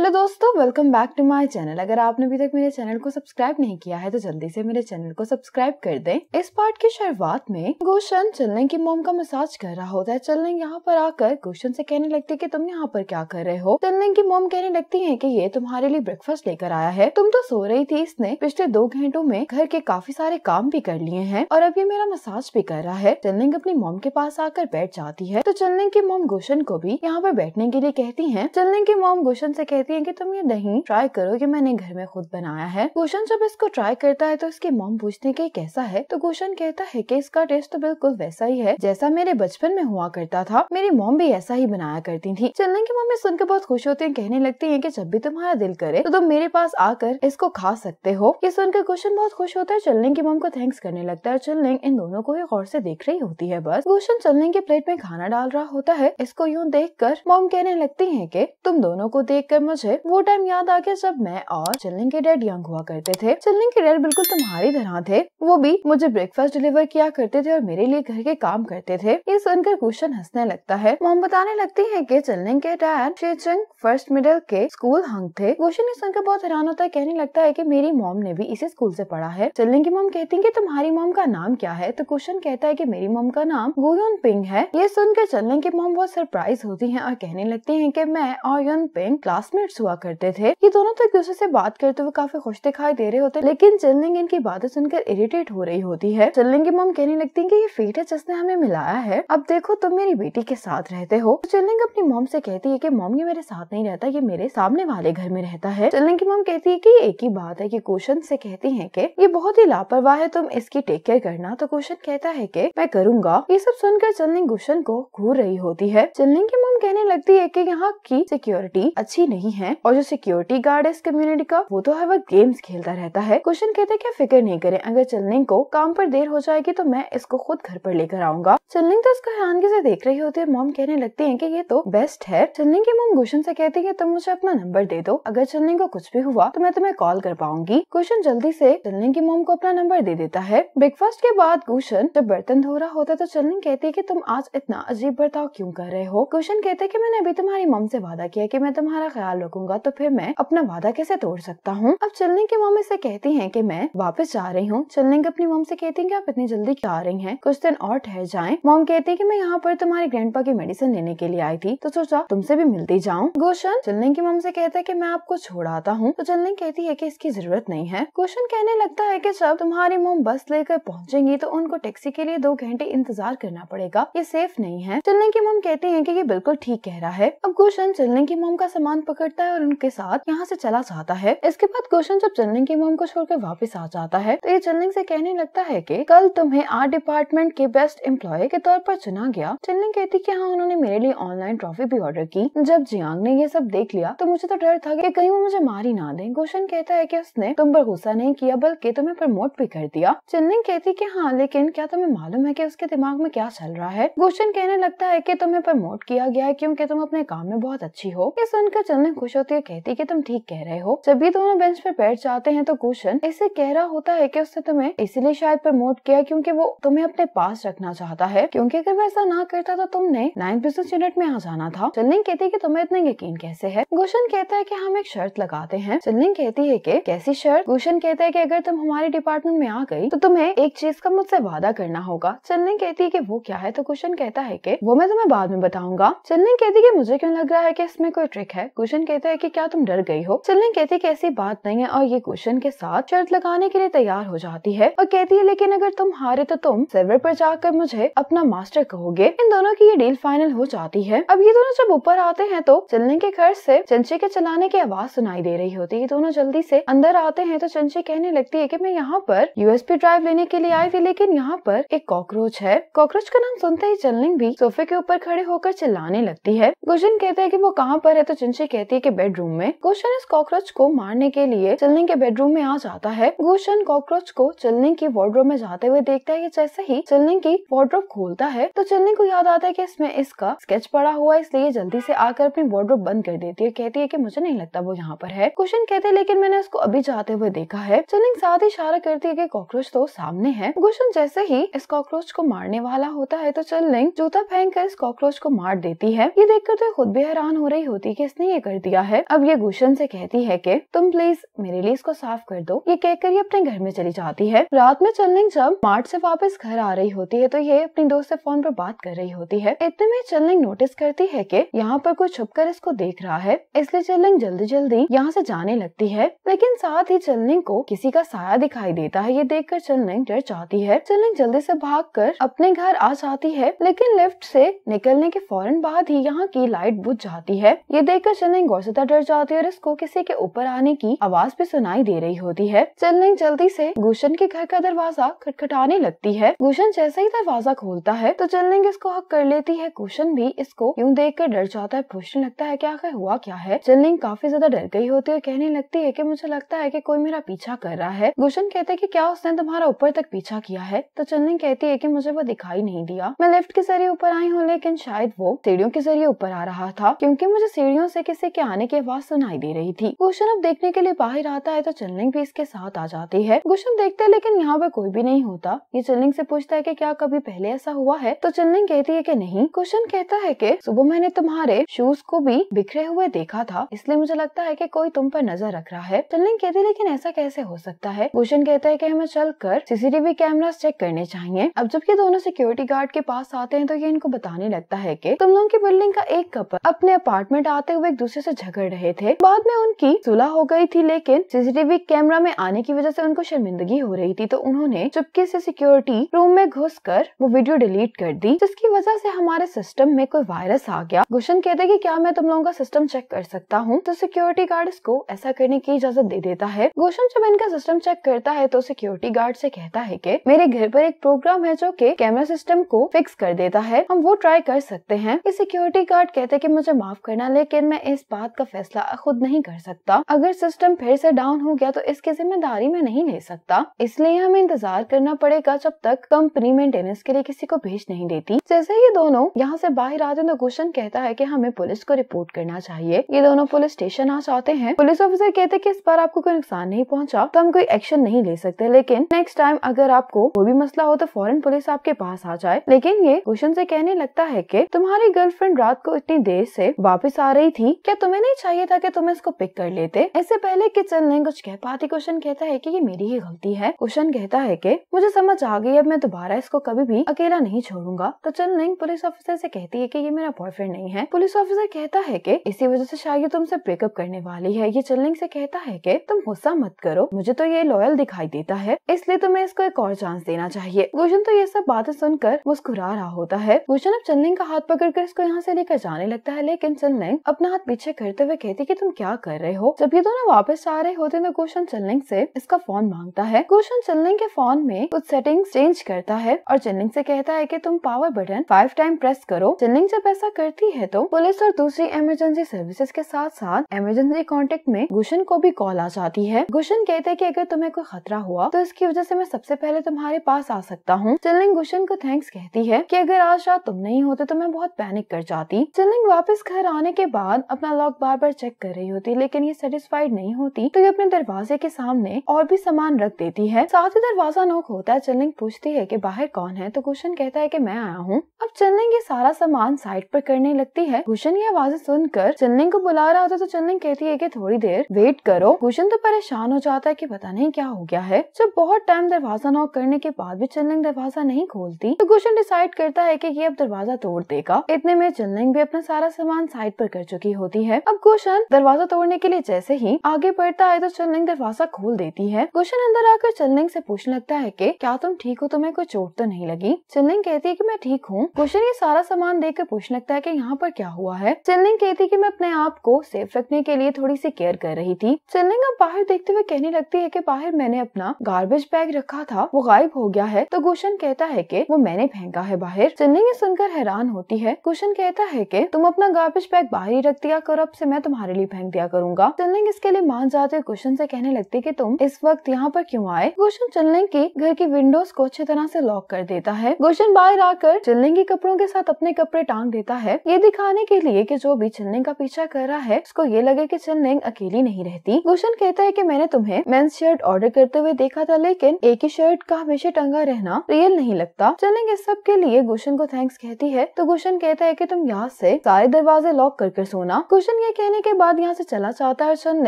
hello दोस्तों welcome back to my channel अगर आपने अभी तक मेरे चैनल को सब्सक्राइब नहीं किया है तो जल्दी से मेरे चैनल को सब्सक्राइब कर दें इस पार्ट की शुरुआत में गोशन चलने की मोम का मसाज कर रहा होता है चलने यहाँ पर आकर गोशन से कहने लगती है कि तुम यहाँ पर क्या कर रहे हो चलने की मोम कहने लगती है की ये तुम्हारे लिए ब्रेकफास्ट लेकर आया है तुम तो सो रही थी इसने पिछले दो घंटों में घर के काफी सारे काम भी कर लिए है और अब ये मेरा मसाज भी कर रहा है चलने अपनी मोम के पास आकर बैठ जाती है तो चलने की मोम गोशन को भी यहाँ पर बैठने के लिए कहती है चलने की मोम गोशन ऐसी कहती कहती है कि तुम ये दही ट्राई करो ये मैंने घर में खुद बनाया है गोशन जब इसको ट्राई करता है तो उसकी मोम पूछती है की कैसा है तो गुशन कहता है की इसका टेस्ट तो बिल्कुल वैसा ही है जैसा मेरे बचपन में हुआ करता था मेरी मोम भी ऐसा ही बनाया करती थी चलने की मम्मी सुनकर बहुत खुश होती है कहने लगती है की जब भी तुम्हारा दिल करे तो तुम मेरे पास आकर इसको खा सकते हो ये सुनकर गोशन बहुत खुश होता है चलने की मोम को थैंक्स करने लगता है चलने इन दोनों को ही गौर से देख रही होती है बस गुशन चलने की प्लेट में खाना डाल रहा होता है इसको यूँ देख कर मोम कहने लगती है की तुम दोनों को देख कर मुझे मुझे वो टाइम याद आ गया जब मैं और चिलिंग के डैड यंग हुआ करते थे चिलिंग के डैड बिल्कुल तुम्हारी तरह थे वो भी मुझे ब्रेकफास्ट डिलीवर किया करते थे और मेरे लिए घर के काम करते थे ये सुनकर क्वेश्चन हंसने लगता है मोम बताने लगती है की चिलिंग के डैड शेचिंग फर्स्ट मिडल के स्कूल हंग थे क्वेश्चन ये सुनकर बहुत हैरान होता है कहने लगता है की मेरी मोम ने भी इसी स्कूल ऐसी पढ़ा है चिलिंग की मोम कहती है की तुम्हारी मोम का नाम क्या है तो क्वेश्चन कहता है की मेरी मोम का नाम गोयन पिंग है ये सुनकर चिलिंग की मोम बहुत सरप्राइज होती है और कहने लगती है की मैं और योन पिंग क्लास में रूममेट्स हुआ करते थे ये दोनों तो एक दूसरे से बात करते हुए काफी खुश दिखाई दे रहे होते लेकिन चिल्लिंग इनकी बातें सुनकर इरिटेट हो रही होती है चिल्लिंग की मोम कहने लगती है की ये फेट है जिसने हमें मिलाया है अब देखो तुम मेरी बेटी के साथ रहते हो तो चिल्लिंग अपनी मोम ऐसी कहती है की मोम ये मेरे साथ नहीं रहता ये मेरे सामने वाले घर में रहता है चिल्लिंग की मोम कहती है की एक ही बात है की कुशन ऐसी कहती है की ये बहुत ही लापरवाह है तुम इसकी टेक केयर करना तो कुशन कहता है की मैं करूँगा ये सब सुनकर चिल्लिंग गुशन को घूर रही होती है चिल्लिंग की मोम कहने लगती है की यहाँ की सिक्योरिटी अच्छी नहीं नहीं है और जो सिक्योरिटी गार्ड है इस कम्युनिटी का वो तो हर वक्त गेम्स खेलता रहता है क्वेश्चन कहते क्या फिक्र नहीं करे अगर चलनिंग को काम पर देर हो जाएगी तो मैं इसको खुद घर पर लेकर आऊंगा चलनिंग तो इसका हैरानगी से देख रही होती है मॉम कहने लगती है की ये तो बेस्ट है चलनिंग की मॉम गुशन ऐसी कहती है तुम तो मुझे अपना नंबर दे दो अगर चलनिंग को कुछ भी हुआ तो मैं तुम्हें कॉल कर पाऊंगी क्वेश्चन जल्दी से चलनिंग की मॉम को अपना नंबर दे देता है ब्रेकफास्ट के बाद गुशन जब बर्तन धो रहा होता तो चलनिंग कहती है की तुम आज इतना अजीब बर्ताव क्यूँ कर रहे हो क्वेश्चन कहते की मैंने अभी तुम्हारी मॉम ऐसी वादा किया की मैं तुम्हारा ख्याल लगूंगा तो फिर मैं अपना वादा कैसे तोड़ सकता हूँ अब चलने की मम ऐसी कहती है की मैं वापस जा रही हूँ चलने की अपनी मम से कहती है की आप इतनी जल्दी आ रही है कुछ दिन और ठहर जाए मोम कहती है की मैं यहाँ पर तुम्हारे ग्रैंड की मेडिसिन लेने के लिए आई थी तो सोचा तुमसे भी मिलती जाऊँ गोशन चलने की मम से कहता है की मैं आपको छोड़ आता हूँ तो चलने कहती है की इसकी जरूरत नहीं है गोशन कहने लगता है की जब तुम्हारी मोम बस लेकर पहुँचेंगी तो उनको टैक्सी के लिए दो घंटे इंतजार करना पड़ेगा ये सेफ नहीं है चलने की मोम कहती है की ये बिल्कुल ठीक कह रहा है अब गोशन चलने की मोम का सामान पकड़ करता है और उनके साथ यहाँ से चला जाता है इसके बाद गोशन जब चलने की मोम को छोड़कर वापस आ जाता है तो ये चलने से कहने लगता है कि कल तुम्हें आर्ट डिपार्टमेंट के बेस्ट एम्प्लॉय के तौर पर चुना गया चलने कहती की हाँ उन्होंने मेरे लिए ऑनलाइन ट्रॉफी भी ऑर्डर की जब जियांग ने ये सब देख लिया तो मुझे तो डर था की कहीं वो मुझे मार ही ना दे गोशन कहता है की उसने तुम पर गुस्सा नहीं किया बल्कि तुम्हें प्रमोट भी कर दिया चेन्नई कहती की हाँ लेकिन क्या तुम्हें मालूम है की उसके दिमाग में क्या चल रहा है गोशन कहने लगता है की तुम्हें प्रमोट किया गया है क्यूँकी तुम अपने काम में बहुत अच्छी हो ये सुनकर चेन्नई खुश होती है कहती है कि तुम ठीक कह रहे हो जब भी दोनों बेंच पर बैठ जाते हैं तो गुशन इसे कह रहा होता है कि उसने तुम्हें इसीलिए शायद प्रमोट किया क्योंकि वो तुम्हें अपने पास रखना चाहता है क्योंकि अगर वो ऐसा ना करता तो तुमने नाइन्थ बिजनेस यूनिट में आ जाना था चिल्लिंग कहती है की तुम्हें इतना यकीन कैसे है गुशन कहता है की हम एक शर्त लगाते हैं चिल्लिंग कहती है की कैसी शर्त गुशन कहता है की अगर तुम हमारे डिपार्टमेंट में आ गई तो तुम्हें एक चीज का मुझसे वादा करना होगा चिल्लिंग कहती है की वो क्या है तो कुशन कहता है की वो मैं तुम्हें बाद में बताऊंगा चिल्लिंग कहती है की मुझे क्यों लग रहा है की इसमें कोई ट्रिक है गुशन कहता है कि क्या तुम डर गई हो चिल्लिंग कहती है कि ऐसी बात नहीं है और ये क्वेश्चन के साथ शर्त लगाने के लिए तैयार हो जाती है और कहती है लेकिन अगर तुम हारे तो तुम सर्वर पर जाकर मुझे अपना मास्टर कहोगे इन दोनों की ये डील फाइनल हो जाती है अब ये दोनों जब ऊपर आते हैं तो चिल्लिंग के घर से चंचे के चलाने की आवाज सुनाई दे रही होती है ये दोनों जल्दी से अंदर आते हैं तो चंचे कहने लगती है की मैं यहाँ पर यूएसपी ड्राइव लेने के लिए आई थी लेकिन यहाँ पर एक कॉकरोच है कॉकरोच का नाम सुनते ही चिल्लिंग भी सोफे के ऊपर खड़े होकर चिल्लाने लगती है गुजन कहते हैं कि वो कहाँ पर है तो चंचे कहती है के बेडरूम में गोशन इस कॉकरोच को मारने के लिए चलने के बेडरूम में आ जाता है गुशन कॉकरोच को चलने की वार्ड्रोब में जाते हुए देखता है कि जैसे ही चलने की वार्ड्रोब खोलता है तो चलने को याद आता है की इसमें इसका स्केच पड़ा हुआ है इसलिए जल्दी से आकर अपनी वार्ड्रोब बंद कर देती है कहती है की मुझे नहीं लगता वो यहाँ पर है गुशन कहते हैं लेकिन मैंने उसको अभी जाते हुए देखा है चलिंग साथ ही इशारा करती है की कॉकरोच तो सामने है गुशन जैसे ही इस कॉकरोच को मारने वाला होता है तो चलिंग जूता फेंक कर इस कॉकरोच को मार देती है ये देखकर तो खुद भी हैरान हो रही होती है की इसने ये कर दिया दिया है अब ये भूषण से कहती है कि तुम प्लीज मेरे लिए इसको साफ कर दो ये कहकर ये अपने घर में चली जाती है रात में चलने जब मार्ट से वापस घर आ रही होती है तो ये अपनी दोस्त से फोन पर बात कर रही होती है इतने में चलनिंग नोटिस करती है की यहाँ पर कोई छुप इसको देख रहा है इसलिए चलिंग जल्दी जल्दी यहाँ ऐसी जाने लगती है लेकिन साथ ही चलनिंग को किसी का साया दिखाई देता है ये देख कर चलनिंग डर जाती है चलनिंग जल्दी ऐसी भाग कर अपने घर आ जाती है लेकिन लिफ्ट से निकलने के फौरन बाद ही यहाँ की लाइट बुझ जाती है ये देखकर चलनिंग और ज्यादा डर जाती है और इसको किसी के ऊपर आने की आवाज भी सुनाई दे रही होती है चलनी जल्दी से गुशन के घर का दरवाजा खटखटाने लगती है गुशन जैसे ही दरवाजा खोलता है तो चलनिंग इसको हक कर लेती है गुशन भी इसको यूँ देख कर डर जाता है पूछने लगता है क्या आखिर हुआ क्या है चलनिंग काफी ज्यादा डर गई होती है कहने लगती है की मुझे लगता है की कोई मेरा पीछा कर रहा है गुशन कहते हैं की क्या उसने तुम्हारा ऊपर तक पीछा किया है तो चलनिंग कहती है की मुझे वो दिखाई नहीं दिया मैं लिफ्ट के जरिए ऊपर आई हूँ लेकिन शायद वो सीढ़ियों के जरिए ऊपर आ रहा था क्यूँकी मुझे सीढ़ियों से किसी के आने की आवाज सुनाई दे रही थी गुलशन अब देखने के लिए बाहर आता है तो चलिंग भी इसके साथ आ जाती है गुलशन देखता है लेकिन यहाँ पे कोई भी नहीं होता ये चलिंग से पूछता है कि क्या कभी पहले ऐसा हुआ है तो चिल्लिंग कहती है कि नहीं गुलशन कहता है कि सुबह मैंने तुम्हारे शूज को भी बिखरे हुए देखा था इसलिए मुझे लगता है की कोई तुम पर नजर रख रहा है चिल्लिंग कहती है लेकिन ऐसा कैसे हो सकता है गुलशन कहता है की हमें चल कर सीसीटीवी कैमरा चेक करने चाहिए अब जब ये दोनों सिक्योरिटी गार्ड के पास आते हैं तो ये इनको बताने लगता है की तुम लोगों की बिल्डिंग का एक कपल अपने अपार्टमेंट आते हुए एक दूसरे से झगड़ रहे थे बाद में उनकी सुलह हो गई थी लेकिन सीसीटीवी कैमरा में आने की वजह से उनको शर्मिंदगी हो रही थी तो उन्होंने चुपके से सिक्योरिटी रूम में घुस कर वो वीडियो डिलीट कर दी जिसकी वजह से हमारे सिस्टम में कोई वायरस आ गया गुशन कहते कि क्या मैं तुम लोगों का सिस्टम चेक कर सकता हूँ तो सिक्योरिटी गार्ड को ऐसा करने की इजाजत दे देता है गुशन जब इनका सिस्टम चेक करता है तो सिक्योरिटी गार्ड ऐसी कहता है की मेरे घर आरोप एक प्रोग्राम है जो की कैमरा सिस्टम को फिक्स कर देता है हम वो ट्राई कर सकते हैं सिक्योरिटी गार्ड कहते की मुझे माफ करना लेकिन मैं इस बात बात का फैसला खुद नहीं कर सकता अगर सिस्टम फिर से डाउन हो गया तो इसकी जिम्मेदारी में नहीं ले सकता इसलिए हमें इंतजार करना पड़ेगा जब तक कंपनी मेंटेनेंस के लिए किसी को भेज नहीं देती जैसे ये दोनों यहाँ से बाहर आते तो गुशन कहता है की हमें पुलिस को रिपोर्ट करना चाहिए ये दोनों पुलिस स्टेशन आ जाते हैं पुलिस ऑफिसर कहते की इस बार आपको कोई नुकसान नहीं पहुँचा तो हम कोई एक्शन नहीं ले सकते लेकिन नेक्स्ट टाइम अगर आपको कोई भी मसला हो तो फॉरन पुलिस आपके पास आ जाए लेकिन ये गुशन से कहने लगता है की तुम्हारी गर्लफ्रेंड रात को इतनी देर से वापस आ रही थी क्या तुम तुम्हें नहीं चाहिए था कि तुम इसको पिक कर लेते इससे पहले कि चंदन कुछ कह पाती क्वेश्चन कहता है कि ये मेरी ही गलती है क्वेश्चन कहता है कि मुझे समझ आ गई अब मैं दोबारा इसको कभी भी अकेला नहीं छोड़ूंगा तो चंदन पुलिस ऑफिसर से कहती है कि ये मेरा बॉयफ्रेंड नहीं है पुलिस ऑफिसर कहता है कि इसी वजह से शायद तुमसे ब्रेकअप करने वाली है ये चंदन से कहता है कि तुम गुस्सा मत करो मुझे तो ये लॉयल दिखाई देता है इसलिए तुम्हें इसको एक और चांस देना चाहिए गुशन तो ये सब बातें सुनकर मुस्कुरा रहा होता है गुशन अब चंदन का हाथ पकड़ कर इसको यहाँ से लेकर जाने लगता है लेकिन चंदन अपना हाथ पीछे करते हुए कहती कि तुम क्या कर रहे हो जब ये दोनों वापस आ रहे होते तो गोशन चलनिंग से इसका फोन मांगता है गोशन चलनिंग के फोन में कुछ सेटिंग चेंज करता है और चिल्लिंग से कहता है की तुम power button five time press करो चिल्लिंग जब ऐसा करती है तो पुलिस और दूसरी इमरजेंसी सर्विसेज के साथ साथ इमरजेंसी कॉन्टेक्ट में गुशन को भी कॉल आ जाती है गुशन कहते की अगर तुम्हें कोई खतरा हुआ तो इसकी वजह से मैं सबसे पहले तुम्हारे पास आ सकता हूँ चिल्लिंग गुशन को थैंक्स कहती है की अगर आज रात तुम नहीं होते तो मैं बहुत पैनिक कर जाती चिल्लिंग वापस घर आने के बाद अपना लॉक क्लॉक बार बार चेक कर रही होती लेकिन ये सेटिस्फाइड नहीं होती तो ये अपने दरवाजे के सामने और भी सामान रख देती है साथ ही दरवाजा नोक होता है चिल्लिंग पूछती है की बाहर कौन है तो गुशन कहता है की मैं आया हूँ अब चिल्लिंग ये सारा सामान साइड पर करने लगती है गुशन ये आवाजें सुनकर चिल्लिंग को बुला रहा होता तो चिल्लिंग कहती है की थोड़ी देर वेट करो गुशन तो परेशान हो जाता है की पता नहीं क्या हो गया है जब बहुत टाइम दरवाजा नॉक करने के बाद भी चिल्लिंग दरवाजा नहीं खोलती तो गुशन डिसाइड करता है की ये अब दरवाजा तोड़ देगा इतने में चिल्लिंग भी अपना सारा सामान साइड पर कर चुकी होती है है अब गोशन दरवाजा तोड़ने के लिए जैसे ही आगे बढ़ता है तो चलनिंग दरवाजा खोल देती है गुशन अंदर आकर चलनिंग से पूछने लगता है कि क्या तुम ठीक हो तुम्हें कोई चोट तो नहीं लगी चलनिंग कहती है कि मैं ठीक हूँ गुशन ये सारा सामान देख कर पूछने लगता है की यहाँ पर क्या हुआ है चलनिंग कहती है की मैं अपने आप को सेफ रखने के लिए थोड़ी सी केयर कर रही थी चलनिंग अब बाहर देखते हुए कहने लगती है की बाहर मैंने अपना गार्बेज बैग रखा था वो गायब हो गया है तो गुशन कहता है की वो मैंने फेंका है बाहर चलनिंग ये सुनकर हैरान होती है गुशन कहता है की तुम अपना गार्बेज बैग बाहर ही रख दिया करो अब हिसाब से मैं तुम्हारे लिए फेंक दिया करूंगा चिल्लिंग इसके लिए मान जाते हुए गुशन से कहने लगती कि तुम इस वक्त यहाँ पर क्यों आए गुशन चलनिंग के घर की विंडोज को अच्छी तरह से लॉक कर देता है गुशन बाहर आकर चिल्लिंग के कपड़ों के साथ अपने कपड़े टांग देता है ये दिखाने के लिए की जो भी चिल्लिंग का पीछा कर रहा है उसको ये लगे की चिल्लिंग अकेली नहीं रहती गुशन कहता है की मैंने तुम्हें मैं शर्ट ऑर्डर करते हुए देखा था लेकिन एक ही शर्ट का हमेशा टंगा रहना रियल नहीं लगता इस सब के लिए गुशन को थैंक्स कहती है तो गुशन कहता है कि तुम यहाँ से सारे दरवाजे लॉक कर कर सोना कुछ गुलशन ये कहने के बाद यहाँ से चला जाता है और चंद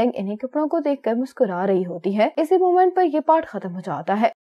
इन्हीं कपड़ों को देखकर मुस्कुरा रही होती है इसी मोमेंट पर ये पार्ट खत्म हो जाता है